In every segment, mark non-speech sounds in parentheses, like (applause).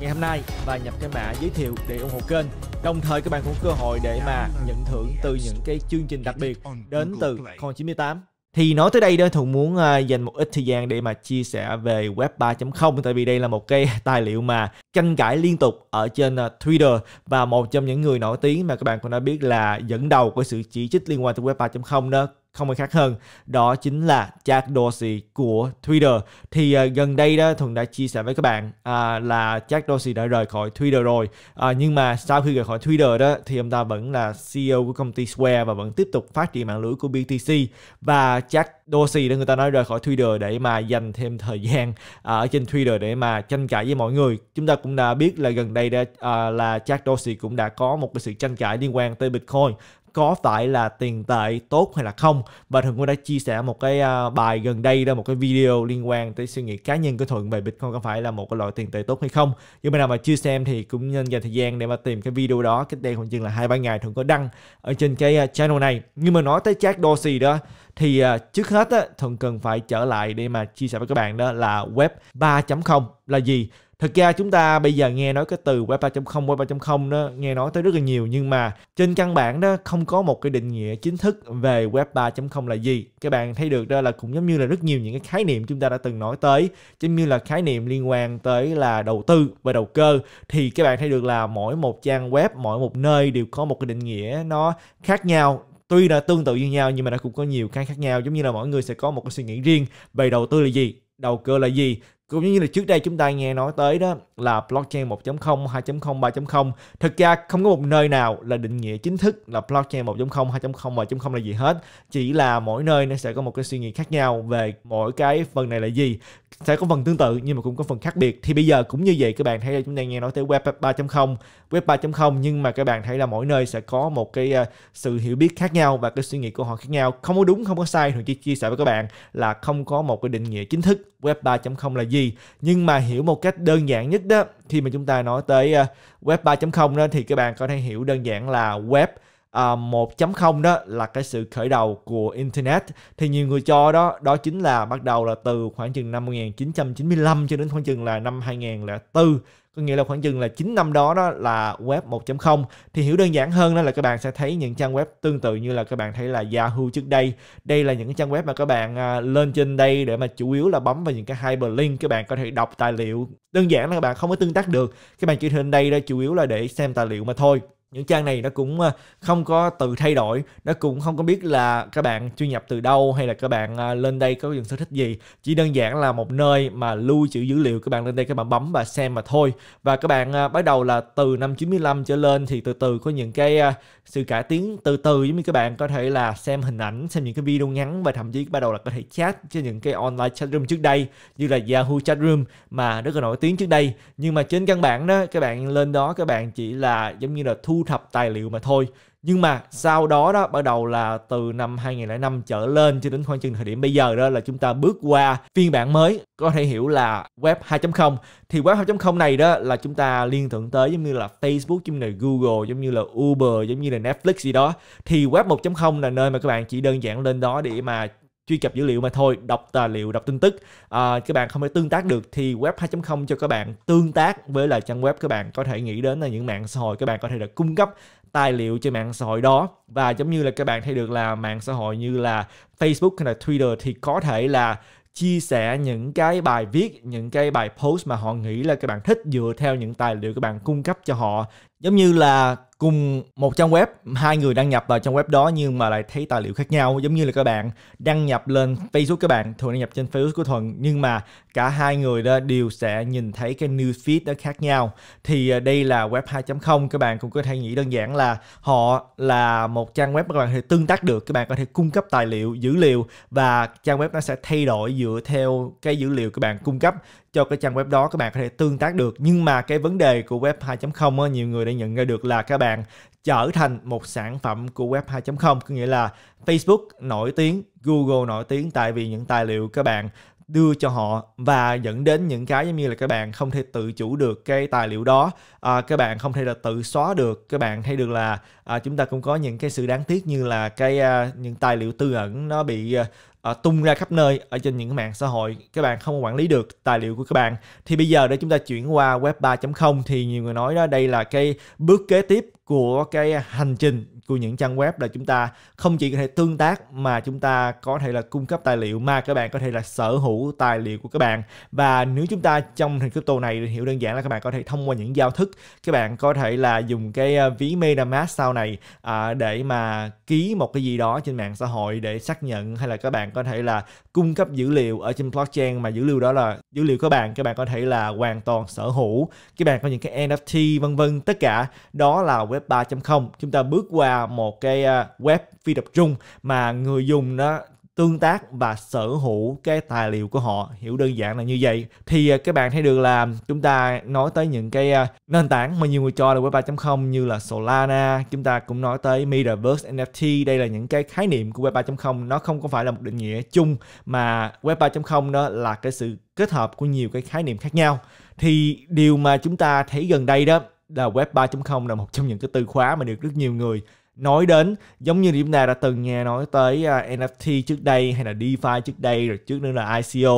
ngày hôm nay và nhập cái mã giới thiệu để ủng hộ kênh. Đồng thời các bạn cũng cơ hội để mà nhận thưởng từ những cái chương trình đặc biệt đến từ Con 98. Thì nói tới đây đó Thuận muốn à, dành một ít thời gian để mà chia sẻ về web 3.0 tại vì đây là một cái (laughs) tài liệu mà tranh cãi liên tục ở trên à, Twitter và một trong những người nổi tiếng mà các bạn cũng đã biết là dẫn đầu của sự chỉ trích liên quan tới web 3.0 đó không ai khác hơn đó chính là Jack Dorsey của Twitter thì uh, gần đây đó thuần đã chia sẻ với các bạn uh, là Jack Dorsey đã rời khỏi Twitter rồi uh, nhưng mà sau khi rời khỏi Twitter đó thì ông ta vẫn là CEO của công ty Square và vẫn tiếp tục phát triển mạng lưới của BTC và Jack Dorsey đó người ta nói rời khỏi Twitter để mà dành thêm thời gian ở trên Twitter để mà tranh cãi với mọi người chúng ta cũng đã biết là gần đây đã uh, là Jack Dorsey cũng đã có một cái sự tranh cãi liên quan tới Bitcoin có phải là tiền tệ tốt hay là không và thường cũng đã chia sẻ một cái à, bài gần đây ra một cái video liên quan tới suy nghĩ cá nhân của thuận về bitcoin có phải là một cái loại tiền tệ tốt hay không nhưng mà nào mà chưa xem thì cũng nên dành thời gian để mà tìm cái video đó cách đây khoảng chừng là hai ba ngày thường có đăng ở trên cái à, channel này nhưng mà nói tới Jack Dorsey đó thì à, trước hết á, thuận cần phải trở lại để mà chia sẻ với các bạn đó là web 3.0 là gì thực ra chúng ta bây giờ nghe nói cái từ Web 3.0, Web 3.0 đó nghe nói tới rất là nhiều nhưng mà trên căn bản đó không có một cái định nghĩa chính thức về Web 3.0 là gì. Các bạn thấy được đó là cũng giống như là rất nhiều những cái khái niệm chúng ta đã từng nói tới, giống như là khái niệm liên quan tới là đầu tư và đầu cơ thì các bạn thấy được là mỗi một trang web, mỗi một nơi đều có một cái định nghĩa nó khác nhau tuy là tương tự như nhau nhưng mà nó cũng có nhiều cái khác nhau giống như là mọi người sẽ có một cái suy nghĩ riêng về đầu tư là gì đầu cơ là gì cũng như là trước đây chúng ta nghe nói tới đó là blockchain 1.0, 2.0, 3.0 thực ra không có một nơi nào là định nghĩa chính thức là blockchain 1.0, 2.0, 3.0 là gì hết chỉ là mỗi nơi nó sẽ có một cái suy nghĩ khác nhau về mỗi cái phần này là gì sẽ có phần tương tự nhưng mà cũng có phần khác biệt thì bây giờ cũng như vậy các bạn thấy là chúng ta nghe nói tới web 3.0 web 3.0 nhưng mà các bạn thấy là mỗi nơi sẽ có một cái ờ, sự hiểu biết khác nhau và cái suy nghĩ của họ khác nhau không có đúng không có sai thường chia sẻ với các bạn là không có một cái định nghĩa chính thức web 3.0 là gì nhưng mà hiểu một cách đơn giản nhất đó khi mà chúng ta nói tới ờ, web 3.0 đó thì các bạn có thể hiểu đơn giản là web à, 1.0 đó là cái sự khởi đầu của internet thì nhiều người cho đó đó chính là bắt đầu là từ khoảng chừng năm 1995 cho đến khoảng chừng là năm 2004 có nghĩa là khoảng chừng là 9 năm đó đó là web 1.0 thì hiểu đơn giản hơn đó là các bạn sẽ thấy những trang web tương tự như là các bạn thấy là Yahoo trước đây đây là những trang web mà các bạn à, lên trên đây để mà chủ yếu là bấm vào những cái hyperlink các bạn có thể đọc tài liệu đơn giản là các bạn không có tương tác được các bạn chỉ lên đây đó chủ yếu là để xem tài liệu mà thôi những trang này nó cũng ờ, không có từ thay đổi nó cũng không có biết là các bạn truy nhập từ đâu hay là các bạn ờ, lên đây có những sở thích gì chỉ đơn giản là một nơi mà lưu trữ dữ liệu các bạn lên đây các bạn bấm và xem mà thôi và các bạn ờ, bắt đầu là từ năm 95 trở lên thì từ từ có những cái sự cải tiến từ từ giống như các bạn có thể là xem hình ảnh xem những cái video ngắn và thậm chí bắt đầu là có thể chat cho những cái online chat room trước đây như là Yahoo chat room mà rất là nổi tiếng trước đây nhưng mà trên căn bản đó các bạn lên đó các bạn chỉ là giống như là thu thu thập tài liệu mà thôi nhưng mà sau đó đó bắt đầu là từ năm 2005 trở lên cho đến khoảng chừng thời điểm bây giờ đó là chúng ta bước qua phiên bản mới có thể hiểu là web 2.0 thì web 2.0 này đó là chúng ta liên tưởng tới giống như là Facebook giống như là Google giống như là Uber giống như là Netflix gì đó thì web 1.0 là nơi mà các bạn chỉ đơn giản lên đó để mà truy cập dữ liệu mà thôi đọc tài liệu đọc tin tức à, các bạn không thể tương tác được thì web 2.0 cho các bạn tương tác với là trang web các bạn có thể nghĩ đến là những mạng xã hội các bạn có thể được cung cấp tài liệu cho mạng xã hội đó và giống như là các bạn thấy được là mạng xã hội như là Facebook hay là Twitter thì có thể là chia sẻ những cái bài viết, những cái bài post mà họ nghĩ là các bạn thích dựa theo những tài liệu các bạn cung cấp cho họ giống như là cùng một trang web hai người đăng nhập vào trang web đó nhưng mà lại thấy tài liệu khác nhau giống như là các bạn đăng nhập lên Facebook các bạn thường đăng nhập trên Facebook của Thuận nhưng mà cả hai người đó đều sẽ nhìn thấy cái news feed đó khác nhau thì à, đây là web 2.0 các bạn cũng có thể nghĩ đơn giản là họ là một trang web các bạn có thể tương tác được các bạn có thể cung cấp tài liệu dữ liệu và trang web nó sẽ thay đổi dựa theo cái dữ liệu các bạn cung cấp cho cái trang web đó các bạn có thể tương tác được nhưng mà cái vấn đề của web 2.0 á, nhiều người đã nhận ra được là các bạn trở thành một sản phẩm của web 2.0 có nghĩa là Facebook nổi tiếng Google nổi tiếng tại vì những tài liệu các bạn đưa cho họ và dẫn đến những cái giống như là các bạn không thể tự chủ được cái tài liệu đó à, các bạn không thể là tự xóa được các bạn thấy được là à, chúng ta cũng có những cái sự đáng tiếc như là cái à, những tài liệu tư ẩn nó bị à, uh, tung ra khắp nơi ở trên những cái mạng xã hội các bạn không quản lý được tài liệu của các bạn thì bây giờ để chúng ta chuyển qua web 3.0 thì nhiều người nói đó đây là cái bước kế tiếp của cái hành trình của những trang web là chúng ta không chỉ có thể tương tác mà chúng ta có thể là cung cấp tài liệu mà các bạn có thể là sở hữu tài liệu của các bạn và nếu chúng ta trong hình crypto này hiểu đơn giản là các bạn có thể thông qua những giao thức các bạn có thể là dùng cái ờ, ví MetaMask sau này à, để mà ký một cái gì đó trên mạng xã hội để xác nhận hay là các bạn có thể là cung cấp dữ liệu ở trên blockchain mà dữ liệu đó là dữ liệu các bạn các bạn có thể là hoàn toàn sở hữu các bạn có những cái NFT vân vân tất cả đó là web 3.0 chúng ta bước qua ra một cái à, web phi tập trung mà người dùng nó tương tác và sở hữu cái tài liệu của họ hiểu đơn giản là như vậy thì à, các bạn thấy được là chúng ta nói tới những cái à, nền tảng mà nhiều người cho là web 3.0 như là Solana chúng ta cũng nói tới Metaverse NFT đây là những cái khái niệm của web 3.0 nó không có phải là một định nghĩa chung mà web 3.0 đó là cái sự kết hợp của nhiều cái khái niệm khác nhau thì điều mà chúng ta thấy gần đây đó là web 3.0 là một trong những cái từ khóa mà được rất nhiều người nói đến giống như chúng ta đã từng nghe nói tới à, NFT trước đây hay là DeFi trước đây rồi trước nữa là ICO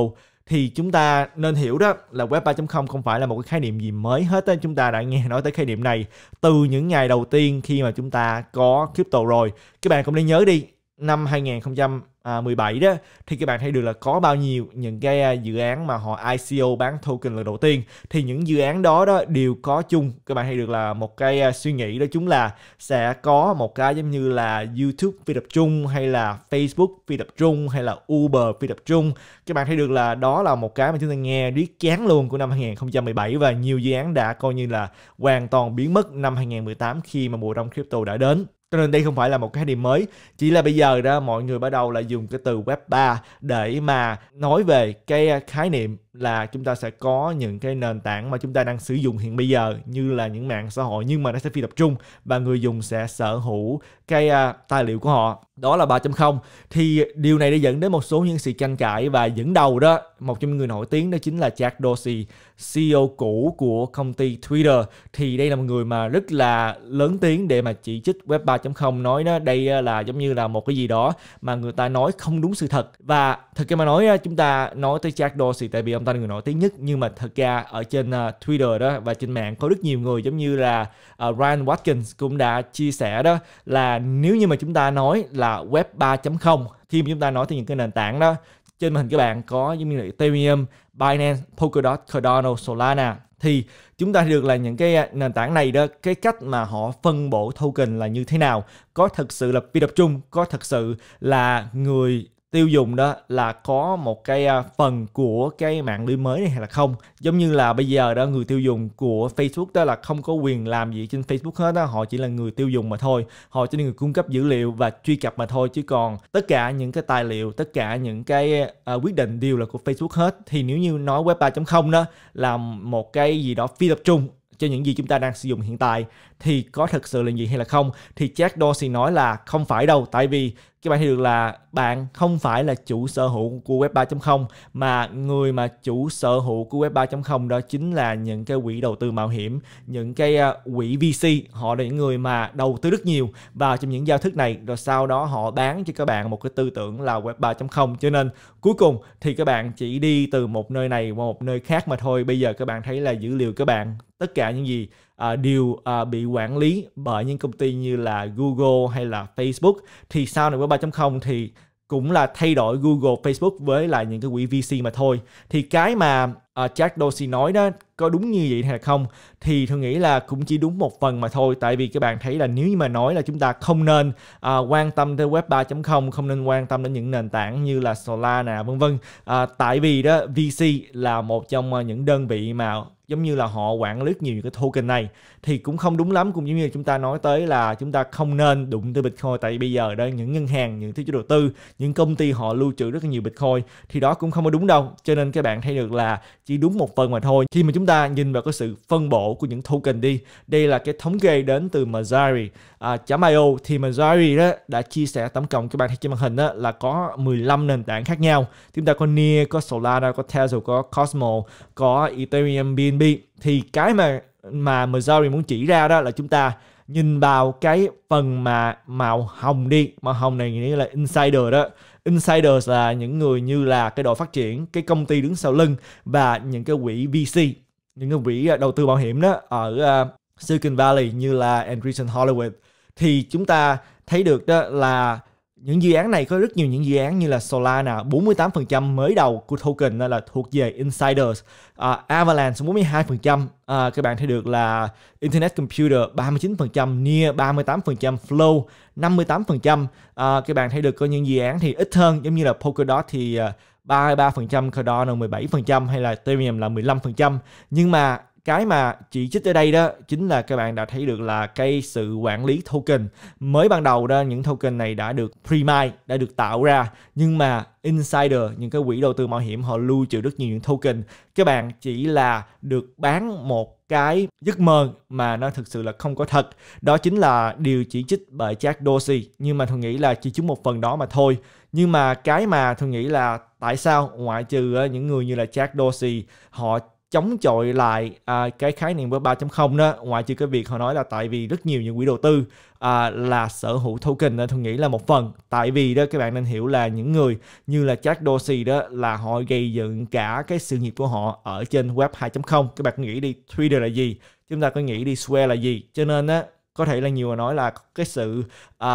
thì chúng ta nên hiểu đó là web 3.0 không phải là một cái khái niệm gì mới hết á chúng ta đã nghe nói tới khái niệm này từ những ngày đầu tiên khi mà chúng ta có crypto rồi các bạn cũng nên nhớ đi năm 2000 à, 17 đó thì các bạn thấy được là có bao nhiêu những cái à, dự án mà họ ICO bán token lần đầu tiên thì những dự án đó đó đều có chung các bạn thấy được là một cái à, suy nghĩ đó chúng là sẽ có một cái giống như là YouTube phi tập trung hay là Facebook phi tập trung hay là Uber phi tập trung các bạn thấy được là đó là một cái mà chúng ta nghe riết chán luôn của năm 2017 và nhiều dự án đã coi như là hoàn toàn biến mất năm 2018 khi mà mùa đông crypto đã đến cho nên đây không phải là một cái điểm mới, chỉ là bây giờ đó mọi người bắt đầu là dùng cái từ web 3 để mà nói về cái khái niệm là chúng ta sẽ có những cái nền tảng mà chúng ta đang sử dụng hiện bây giờ như là những mạng xã hội nhưng mà nó sẽ phi tập trung và người dùng sẽ sở hữu cái uh, tài liệu của họ đó là 3.0 thì điều này đã dẫn đến một số những sự tranh cãi và dẫn đầu đó một trong những người nổi tiếng đó chính là Jack Dorsey CEO cũ của công ty Twitter thì đây là một người mà rất là lớn tiếng để mà chỉ trích web 3.0 nói đó đây à, là giống như là một cái gì đó mà người ta nói không đúng sự thật và thực ra mà nói à, chúng ta nói tới Jack Dorsey tại vì ông trong người nổi tiếng nhất nhưng mà thật ra ở trên uh, Twitter đó và trên mạng có rất nhiều người giống như là uh, Ryan Watkins cũng đã chia sẻ đó là nếu như mà chúng ta nói là web 3.0 khi mà chúng ta nói tới những cái nền tảng đó trên màn hình các bạn có giống như là Ethereum, Binance, Polkadot, Cardano, Solana thì chúng ta được là những cái ờ, nền tảng này đó cái cách mà họ phân bổ token là như thế nào có thật sự là phi tập trung có thật sự là người tiêu dùng đó là có một cái à, phần của cái mạng lưới mới này hay là không giống như là bây giờ đó người tiêu dùng của Facebook đó là không có quyền làm gì trên Facebook hết đó họ chỉ là người tiêu dùng mà thôi họ chỉ là người cung cấp dữ liệu và truy cập mà thôi chứ còn tất cả những cái tài liệu tất cả những cái uh, quyết định đều là của Facebook hết thì nếu như nói web 3.0 đó là một cái gì đó phi tập trung cho những gì chúng ta đang sử dụng hiện tại thì có thật sự là gì hay là không thì Jack Dorsey nói là không phải đâu tại vì các bạn hiểu được là bạn không phải là chủ sở hữu của web 3.0 mà người mà chủ sở hữu của web 3.0 đó chính là những cái quỹ đầu tư mạo hiểm, những cái à, quỹ VC, họ là những người mà đầu tư rất nhiều vào trong những giao thức này rồi sau đó họ bán cho các bạn một cái tư tưởng là web 3.0 cho nên cuối cùng thì các bạn chỉ đi từ một nơi này qua một nơi khác mà thôi. Bây giờ các bạn thấy là dữ liệu các bạn tất cả những gì à, đều à, bị quản lý bởi những công ty như là Google hay là Facebook thì sau này với 3.0 thì cũng là thay đổi Google, Facebook với lại những cái quỹ VC mà thôi. Thì cái mà uh, Jack Dorsey nói đó có đúng như vậy hay không thì tôi nghĩ là cũng chỉ đúng một phần mà thôi tại vì các bạn thấy là nếu như mà nói là chúng ta không nên à, quan tâm tới web 3.0 không nên quan tâm đến những nền tảng như là Solana vân vân à, tại vì đó VC là một trong à, những đơn vị mà giống như là họ quản lý nhiều cái token này thì cũng không đúng lắm cũng giống như chúng ta nói tới là chúng ta không nên đụng tới bitcoin tại bây giờ đó những ngân hàng những thứ chủ đầu tư những công ty họ lưu trữ rất là nhiều bitcoin thì đó cũng không có đúng đâu cho nên các bạn thấy được là chỉ đúng một phần mà thôi khi mà chúng chúng ta nhìn vào cái sự phân bổ của những token đi. Đây là cái thống kê đến từ Mazari. À, .io thì Mazari đó đã chia sẻ tổng cộng các bạn thấy trên màn hình đó là có 15 nền tảng khác nhau. Chúng ta có Near, có Solana, có Tezos, có Cosmo, có Ethereum, BNB. Thì cái mà mà Mazari muốn chỉ ra đó là chúng ta nhìn vào cái phần mà màu hồng đi màu hồng này nghĩa là insider đó insiders là những người như là cái đội phát triển cái công ty đứng sau lưng và những cái quỹ vc những cái quỹ à, đầu tư bảo hiểm đó ở à, Silicon Valley như là Andreessen Hollywood thì chúng ta thấy được đó là những dự án này có rất nhiều những dự án như là Solana 48% mới đầu của token là thuộc về insiders, uh, Avalanche 42%, uh, các bạn thấy được là Internet Computer 39%, Near 38%, Flow 58%, uh, các bạn thấy được có những dự án thì ít hơn giống như là Polkadot thì uh, 33%, Cardano 17% hay là Ethereum là 15%. Nhưng mà cái mà chỉ trích ở đây đó chính là các bạn đã thấy được là cái sự quản lý token mới ban đầu đó những token này đã được pre-mine đã được tạo ra nhưng mà insider những cái quỹ đầu tư mạo hiểm họ lưu trữ rất nhiều những token các bạn chỉ là được bán một cái giấc mơ mà nó thực sự là không có thật đó chính là điều chỉ trích bởi Jack Dorsey nhưng mà thường nghĩ là chỉ chúng một phần đó mà thôi nhưng mà cái mà thường nghĩ là tại sao ngoại trừ ờ, những người như là Jack Dorsey họ chống chọi lại à, cái khái niệm web 3.0 đó ngoài trừ cái việc họ nói là tại vì rất nhiều những quỹ đầu tư à, là sở hữu token nên tôi nghĩ là một phần tại vì đó các bạn nên hiểu là những người như là Jack Dorsey đó là họ gây dựng cả cái sự nghiệp của họ ở trên web 2.0 các bạn nghĩ đi Twitter là gì chúng ta có nghĩ đi Square là gì cho nên á có thể là nhiều người nói là cái sự uh,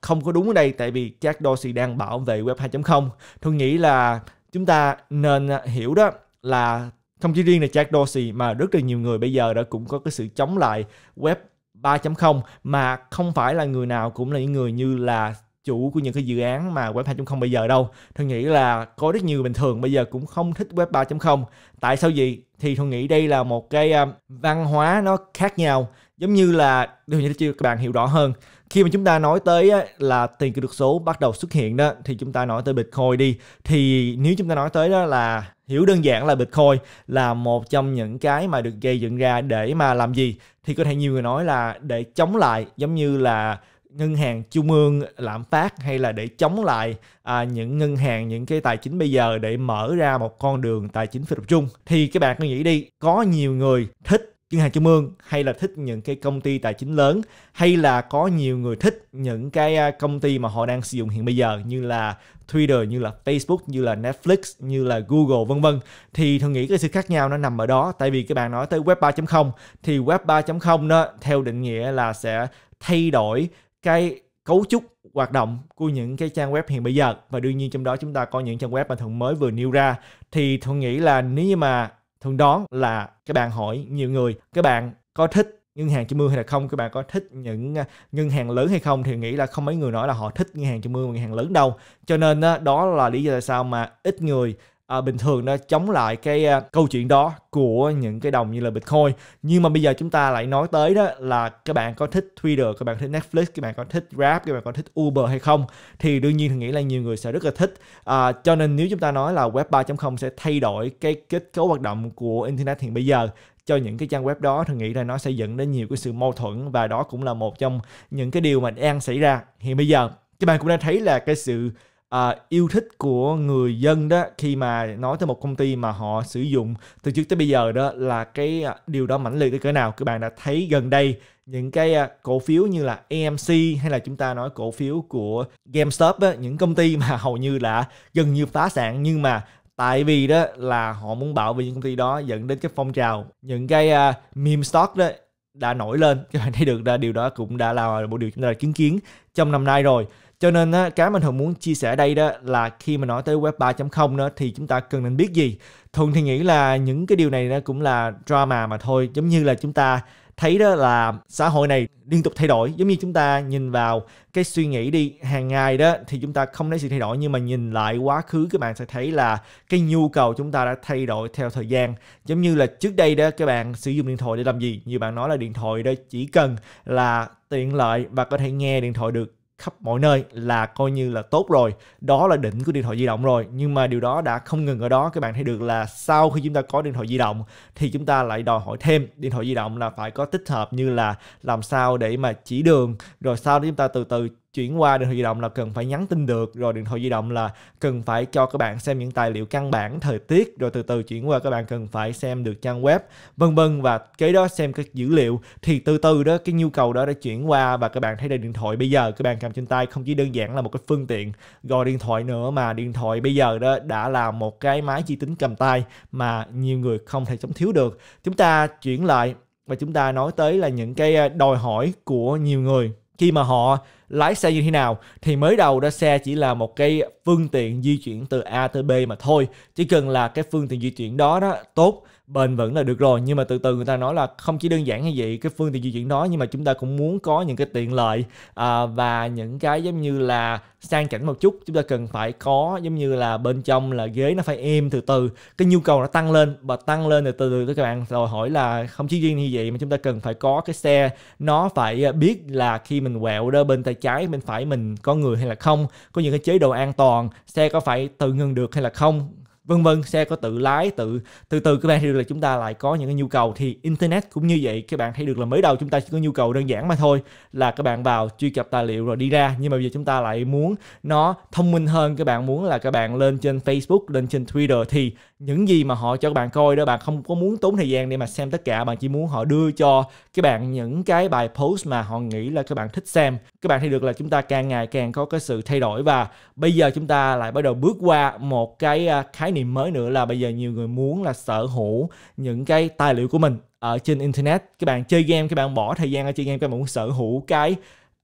không có đúng ở đây tại vì Jack Dorsey đang bảo vệ web 2.0 tôi nghĩ là chúng ta nên à, hiểu đó là không chỉ riêng là Jack Dorsey mà rất là nhiều người bây giờ đã cũng có cái sự chống lại web 3.0 mà không phải là người nào cũng là những người như là chủ của những cái dự án mà web 2.0 bây giờ đâu. Tôi nghĩ là có rất nhiều bình thường bây giờ cũng không thích web 3.0. Tại sao vậy? Thì tôi nghĩ đây là một cái à, văn hóa nó khác nhau. Giống như là điều như cho các bạn hiểu rõ hơn. Khi mà chúng ta nói tới là tiền kỹ thuật số bắt đầu xuất hiện đó thì chúng ta nói tới Bitcoin đi. Thì nếu chúng ta nói tới đó là hiểu đơn giản là Bitcoin là một trong những cái mà được gây dựng ra để mà làm gì thì có thể nhiều người nói là để chống lại giống như là ngân hàng trung ương lạm phát hay là để chống lại à, những ngân hàng những cái tài chính bây giờ để mở ra một con đường tài chính phi tập trung thì các bạn cứ nghĩ đi có nhiều người thích ngân hàng trung ương hay là thích những cái công ty tài chính lớn hay là có nhiều người thích những cái à, công ty mà họ đang sử dụng hiện bây giờ như là Twitter như là Facebook như là Netflix như là Google vân vân thì thường nghĩ cái sự khác nhau nó nằm ở đó tại vì các bạn nói tới web 3.0 thì web 3.0 đó theo định nghĩa là sẽ thay đổi cái cấu trúc hoạt động của những cái trang web hiện bây giờ và đương nhiên trong đó chúng ta có những trang web mà thường mới vừa nêu ra thì thường nghĩ là nếu như mà thường đoán là các bạn hỏi nhiều người các bạn có thích ngân hàng chữ mưa hay là không các bạn có thích những à, ngân hàng lớn hay không thì nghĩ là không mấy người nói là họ thích ngân hàng chữ mưa ngân hàng lớn đâu cho nên đó, là lý do tại sao mà ít người à, bình thường nó chống lại cái à, câu chuyện đó của những cái đồng như là Bitcoin nhưng mà bây giờ chúng ta lại nói tới đó là các bạn có thích Twitter các bạn thích Netflix các bạn có thích Grab các bạn có thích Uber hay không thì đương nhiên thì nghĩ là nhiều người sẽ rất là thích à, cho nên nếu chúng ta nói là Web 3.0 sẽ thay đổi cái kết cấu hoạt động của Internet hiện bây giờ cho những cái trang web đó thì nghĩ là nó sẽ dẫn đến nhiều cái sự mâu thuẫn và đó cũng là một trong những cái điều mà đang xảy ra hiện bây giờ các bạn cũng đã thấy là cái sự à, yêu thích của người dân đó khi mà nói tới một công ty mà họ sử dụng từ trước tới bây giờ đó là cái à, điều đó mãnh liệt tới cỡ nào các bạn đã thấy gần đây những cái à, cổ phiếu như là AMC hay là chúng ta nói cổ phiếu của GameStop á, những công ty mà hầu như là gần như phá sản nhưng mà tại vì đó là họ muốn bảo vệ những công ty đó dẫn đến cái phong trào những cái uh, meme stock đó đã nổi lên các bạn thấy được là điều đó cũng đã là một điều chúng ta đã chứng kiến trong năm nay rồi cho nên á, cái mình thường muốn chia sẻ đây đó là khi mà nói tới web 3.0 đó thì chúng ta cần nên biết gì thường thì nghĩ là những cái điều này nó cũng là drama mà thôi giống như là chúng ta thấy đó là xã hội này liên tục thay đổi giống như chúng ta nhìn vào cái suy nghĩ đi hàng ngày đó thì chúng ta không thấy sự thay đổi nhưng mà nhìn lại quá khứ các bạn sẽ thấy là cái nhu cầu chúng ta đã thay đổi theo thời gian giống như là trước đây đó các bạn sử dụng điện thoại để làm gì như bạn nói là điện thoại đó chỉ cần là tiện lợi và có thể nghe điện thoại được khắp mọi nơi là coi như là tốt rồi đó là đỉnh của điện thoại di động rồi nhưng mà điều đó đã không ngừng ở đó các bạn thấy được là sau khi chúng ta có điện thoại di động thì chúng ta lại đòi hỏi thêm điện thoại di động là phải có tích hợp như là làm sao để mà chỉ đường rồi sau đó chúng ta từ từ chuyển qua điện thoại di động là cần phải nhắn tin được rồi điện thoại di động là cần phải cho các bạn xem những tài liệu căn bản thời tiết rồi từ từ chuyển qua các bạn cần phải xem được trang web vân vân và cái đó xem các dữ liệu thì từ từ đó cái nhu cầu đó đã chuyển qua và các bạn thấy đây điện thoại bây giờ các bạn cầm trên tay không chỉ đơn giản là một cái phương tiện gọi điện thoại nữa mà điện thoại bây giờ đó đã là một cái máy vi tính cầm tay mà nhiều người không thể sống thiếu được chúng ta chuyển lại và chúng ta nói tới là những cái à, đòi hỏi của nhiều người khi mà họ lái xe như thế nào thì mới đầu đó xe chỉ là một cái phương tiện di chuyển từ A tới B mà thôi chỉ cần là cái phương tiện di chuyển đó đó tốt bền vững là được rồi nhưng mà từ từ người ta nói là không chỉ đơn giản như vậy cái phương tiện di chuyển đó nhưng mà chúng ta cũng muốn có những cái tiện lợi à, và những cái giống như là sang chảnh một chút chúng ta cần phải có giống như là bên trong là ghế nó phải êm từ từ cái nhu cầu nó tăng lên và tăng lên từ từ từ các bạn rồi hỏi là không chỉ riêng như vậy mà chúng ta cần phải có cái xe nó phải biết là khi mình quẹo đó bên tay trái bên phải mình có người hay là không có những cái chế độ an toàn xe có phải tự ngừng được hay là không vân vân xe có tự lái tự từ từ các bạn thấy được là chúng ta lại có những cái nhu cầu thì internet cũng như vậy các bạn thấy được là mới đầu chúng ta chỉ có nhu cầu đơn giản mà thôi là các bạn vào truy cập tài liệu rồi đi ra nhưng mà bây giờ chúng ta lại muốn nó thông minh hơn các bạn muốn là các bạn lên trên Facebook lên trên Twitter thì những gì mà họ cho các bạn coi đó bạn không có muốn tốn thời gian để mà xem tất cả bạn chỉ muốn họ đưa cho các bạn những cái bài post mà họ nghĩ là các bạn thích xem các bạn thấy được là chúng ta càng ngày càng có cái sự thay đổi và bây giờ chúng ta lại bắt đầu bước qua một cái à, khái niệm mới nữa là bây giờ nhiều người muốn là sở hữu những cái tài liệu của mình ở trên internet các bạn chơi game các bạn bỏ thời gian ở chơi game các bạn muốn sở hữu cái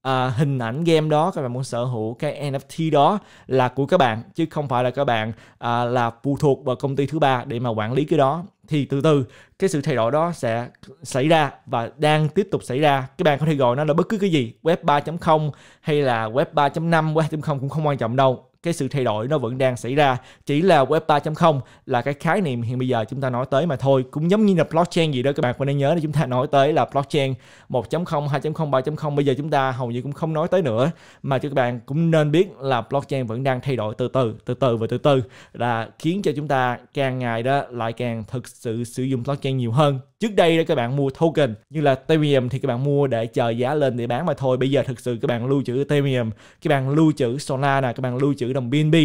uh, hình ảnh game đó các bạn muốn sở hữu cái NFT đó là của các bạn chứ không phải là các bạn uh, là phụ thuộc vào công ty thứ ba để mà quản lý cái đó thì từ từ cái sự thay đổi đó sẽ xảy ra và đang tiếp tục xảy ra các bạn có thể gọi nó là bất cứ cái gì web 3.0 hay là web 3.5 web 3.0 cũng không quan trọng đâu cái sự thay đổi nó vẫn đang xảy ra chỉ là web 3.0 là cái khái niệm hiện bây giờ chúng ta nói tới mà thôi cũng giống như là blockchain gì đó các bạn quên nên nhớ là chúng ta nói tới là blockchain 1.0 2.0 3.0 bây giờ chúng ta hầu như cũng không nói tới nữa mà các bạn cũng nên biết là blockchain vẫn đang thay đổi từ từ từ từ và từ từ là khiến cho chúng ta càng ngày đó lại càng thực sự sử dụng blockchain nhiều hơn trước đây các bạn mua token như là Ethereum thì các bạn mua để chờ giá lên để bán mà thôi bây giờ thực sự các bạn lưu trữ Ethereum các bạn lưu trữ Solana các bạn lưu trữ đồng BNB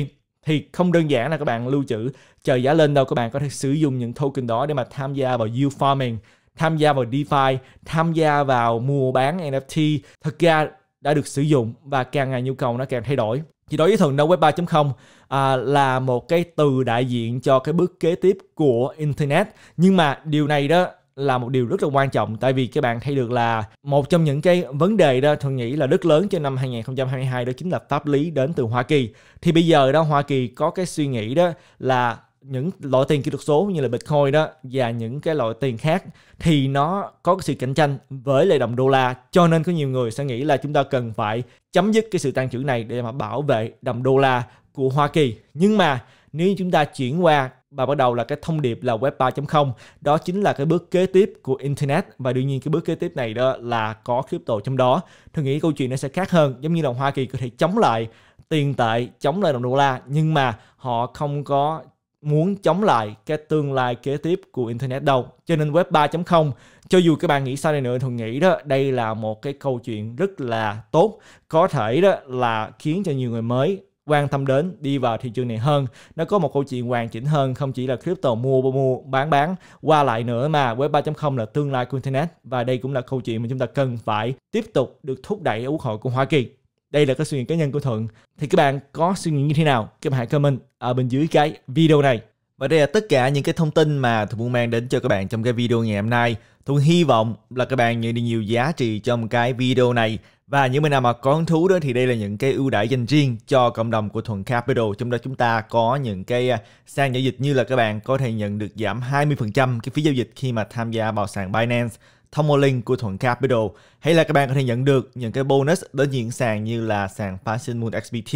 thì không đơn giản là các bạn lưu trữ chờ giá lên đâu các bạn có thể sử dụng những token đó để mà tham gia vào yield farming tham gia vào DeFi tham gia vào mua bán NFT thực ra đã được sử dụng và càng ngày nhu cầu nó càng thay đổi thì đối với thần nông web 3.0 à, là một cái từ đại diện cho cái bước kế tiếp của internet nhưng mà điều này đó là một điều rất là quan trọng tại vì các bạn thấy được là một trong những cái vấn đề đó thường nghĩ là rất lớn cho năm 2022 đó chính là pháp lý đến từ Hoa Kỳ. Thì bây giờ đó Hoa Kỳ có cái suy nghĩ đó là những loại tiền kỹ thuật số như là Bitcoin đó và những cái loại tiền khác thì nó có cái sự cạnh tranh với lại đồng đô la cho nên có nhiều người sẽ nghĩ là chúng ta cần phải chấm dứt cái sự tăng trưởng này để mà bảo vệ đồng đô la của Hoa Kỳ. Nhưng mà nếu chúng ta chuyển qua và bắt đầu là cái thông điệp là web 3.0 đó chính là cái bước kế tiếp của internet và đương nhiên cái bước kế tiếp này đó là có crypto trong đó tôi nghĩ câu chuyện nó sẽ khác hơn giống như là Hoa Kỳ có thể chống lại tiền tệ chống lại đồng đô la nhưng mà họ không có muốn chống lại cái tương lai kế tiếp của internet đâu cho nên web 3.0 cho dù các bạn nghĩ sao đây nữa thường nghĩ đó đây là một cái câu chuyện rất là tốt có thể đó là khiến cho nhiều người mới quan tâm đến đi vào thị trường này hơn nó có một câu chuyện hoàn chỉnh hơn không chỉ là crypto mua mua bán bán qua lại nữa mà web 3.0 là tương lai của internet và đây cũng là câu chuyện mà chúng ta cần phải tiếp tục được thúc đẩy ở quốc hội của Hoa Kỳ đây là cái suy nghĩ cá nhân của Thuận thì các bạn có suy nghĩ như thế nào các bạn hãy comment ở bên dưới cái video này và đây là tất cả những cái thông tin mà Thuận muốn mang đến cho các bạn trong cái video ngày hôm nay. Thuận hy vọng là các bạn nhận được nhiều giá trị trong cái video này và những bên nào mà có hứng thú đó thì đây là những cái ưu đãi dành riêng cho cộng đồng của Thuận Capital. Trong đó chúng ta có những cái à, sàn giao dịch như là các bạn có thể nhận được giảm 20% cái phí giao dịch khi mà tham gia vào sàn Binance thông qua link của Thuận Capital hay là các bạn có thể nhận được những cái bonus đến những sàn như là sàn Passing Moon XBT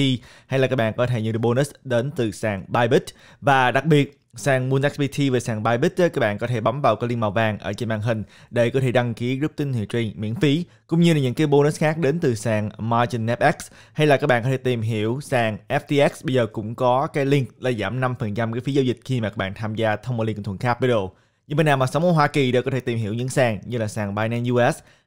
hay là các bạn có thể nhận được bonus đến từ sàn Bybit và đặc biệt sang MoonXBT và sàn Bybit các bạn có thể bấm vào cái link màu vàng ở trên màn hình để có thể đăng ký group tin hiệu truyền miễn phí cũng như là những cái bonus khác đến từ sàn MarginFX hay là các bạn có thể tìm hiểu sàn FTX bây giờ cũng có cái link là giảm 5% cái phí giao dịch khi mà các bạn tham gia thông qua liên thuận Capital. như bên nào mà sống ở Hoa Kỳ đều có thể tìm hiểu những sàn như là sàn Binance US